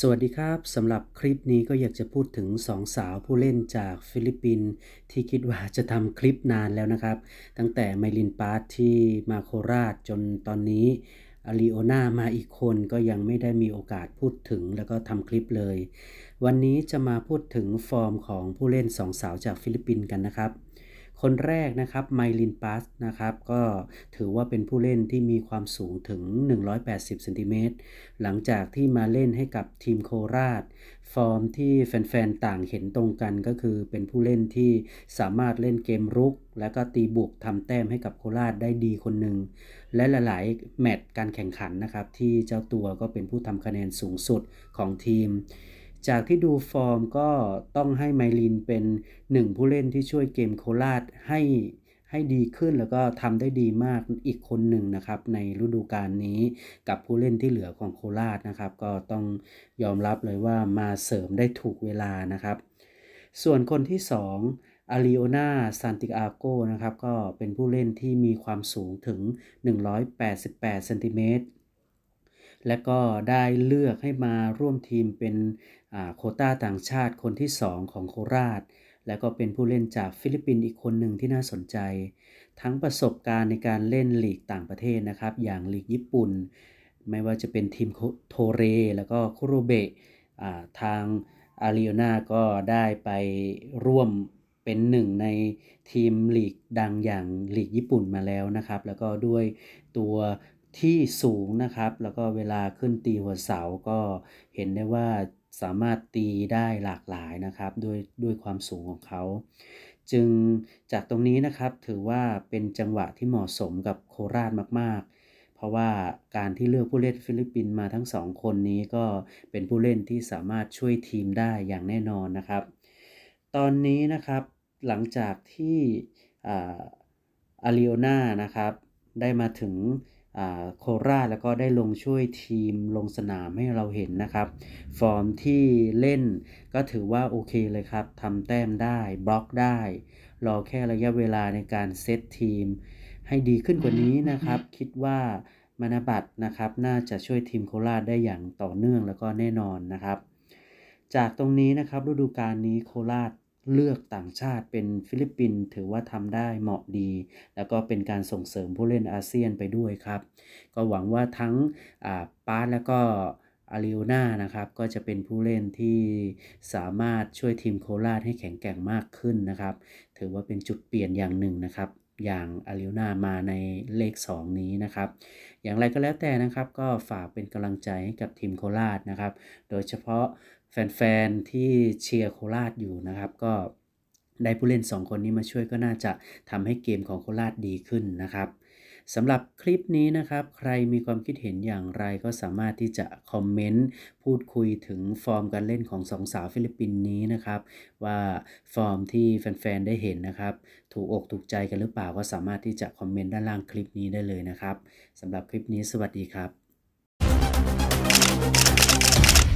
สวัสดีครับสำหรับคลิปนี้ก็อยากจะพูดถึงสองสาวผู้เล่นจากฟิลิปปินส์ที่คิดว่าจะทำคลิปนานแล้วนะครับ ตั้งแต่ไมลินปาร์ทที่มาโคราชจนตอนนี้อาริโอนามาอีกคนก็ยังไม่ได้มีโอกาสพูดถึงแล้วก็ทำคลิปเลย วันนี้จะมาพูดถึงฟอร์มของผู้เล่นสองสาวจากฟิลิปปินส์กันนะครับคนแรกนะครับไมลินปัสนะครับก็ถือว่าเป็นผู้เล่นที่มีความสูงถึง 180เซนติเมตรหลังจากที่มาเล่นให้กับทีมโคราช ฟอร์มที่แฟนๆต่างเห็นตรงกันก็คือเป็นผู้เล่นที่สามารถเล่นเกมรุก และก็ตีบุกทำแต้มให้กับโคราชได้ดีคนหนึ่งและหลายๆ แมตช์การแข่งขันนะครับที่เจ้าตัวก็เป็นผู้ทำคะแนนสูงสุดของทีมจากที่ดูฟอร์มก็ต้องให้ไมลินเป็นหนึ่งผู้เล่นที่ช่วยเกมโคราชให้ให้ดีขึ้นแล้วก็ทำได้ดีมากอีกคนหนึ่งนะครับในฤดูกาลนี้กับผู้เล่นที่เหลือของโคราชนะครับก็ต้องยอมรับเลยว่ามาเสริมได้ถูกเวลานะครับ ส่วนคนที่สองอาริโอนาซันติอาโกนะครับ ก็เป็นผู้เล่นที่มีความสูงถึง 188เซนติเมตรและก็ได้เลือกให้มาร่วมทีมเป็นโคต้าต่างชาติคนที่ 2 ของโคราช และก็เป็นผู้เล่นจากฟิลิปปินส์อีกคนหนึ่งที่น่าสนใจ ทั้งประสบการณ์ในการเล่นลีกต่างประเทศนะครับ อย่างลีกญี่ปุ่น ไม่ว่าจะเป็นทีมโทเรแล้วก็คุโรเบะทางอาริโอนาก็ได้ไปร่วมเป็นหนึ่งในทีมลีกดังอย่างลีกญี่ปุ่นมาแล้วนะครับแล้วก็ด้วยตัวที่สูงนะครับ แล้วก็เวลาขึ้นตีหัวเสาก็เห็นได้ว่าสามารถตีได้หลากหลายนะครับด้วยด้วยความสูงของเขา จึงจากตรงนี้นะครับถือว่าเป็นจังหวะที่เหมาะสมกับโคราชมาก ๆ เพราะว่าการที่เลือกผู้เล่นฟิลิปปินส์มาทั้งสองคนนี้ก็เป็นผู้เล่นที่สามารถช่วยทีมได้อย่างแน่นอนนะครับ ตอนนี้นะครับหลังจากที่อาริโอนานะครับได้มาถึงโคราชแล้วก็ได้ลงช่วยทีมลงสนามให้เราเห็นนะครับฟอร์มที่เล่นก็ถือว่าโอเคเลยครับทำแต้มได้บล็อกได้รอแค่ระยะเวลาในการเซตทีมให้ดีขึ้นกว่านี้นะครับ คิดว่ามานาบัตนะครับน่าจะช่วยทีมโคราชได้อย่างต่อเนื่องแล้วก็แน่นอนนะครับจากตรงนี้นะครับฤดูกาลนี้โคราชเลือกต่างชาติเป็นฟิลิปปินส์ถือว่าทำได้เหมาะดี แล้วก็เป็นการส่งเสริมผู้เล่นอาเซียนไปด้วยครับ ก็หวังว่าทั้งปาร์ตแล้วก็อาริโอนานะครับก็จะเป็นผู้เล่นที่สามารถช่วยทีมโคราชให้แข็งแกร่งมากขึ้นนะครับ ถือว่าเป็นจุดเปลี่ยนอย่างหนึ่งนะครับอย่างอาริวนามาในเลข 2 นี้นะครับ อย่างไรก็แล้วแต่นะครับ ก็ฝากเป็นกำลังใจให้กับทีมโคราชนะครับ โดยเฉพาะแฟนๆ ที่เชียร์โคราชอยู่นะครับ ก็ได้ผู้เล่น 2 คนนี้มาช่วยก็น่าจะทำให้เกมของโคราชดีขึ้นนะครับสำหรับคลิปนี้นะครับ ใครมีความคิดเห็นอย่างไรก็สามารถที่จะคอมเมนต์พูดคุยถึงฟอร์มการเล่นของสองสาวฟิลิปปินส์นี้นะครับ ว่าฟอร์มที่แฟนๆได้เห็นนะครับถูกอกถูกใจกันหรือเปล่าก็สามารถที่จะคอมเมนต์ด้านล่างคลิปนี้ได้เลยนะครับสำหรับคลิปนี้สวัสดีครับ